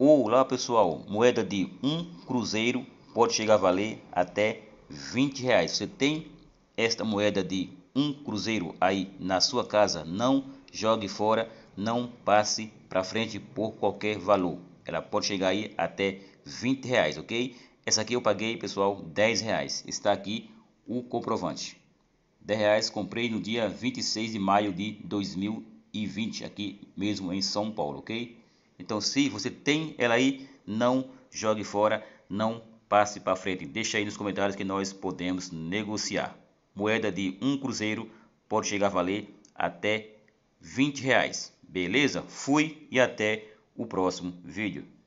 Olá pessoal, moeda de um cruzeiro pode chegar a valer até 20 reais. Você tem esta moeda de um cruzeiro aí na sua casa? Não jogue fora, não passe para frente por qualquer valor. Ela pode chegar aí até 20 reais, ok? Essa aqui eu paguei, pessoal, 10 reais. Está aqui o comprovante. 10 reais comprei no dia 26 de maio de 2020, aqui mesmo em São Paulo, ok? Então, se você tem ela aí, não jogue fora, não passe para frente. Deixa aí nos comentários que nós podemos negociar. Moeda de um cruzeiro pode chegar a valer até 20 reais. Beleza? Fui e até o próximo vídeo.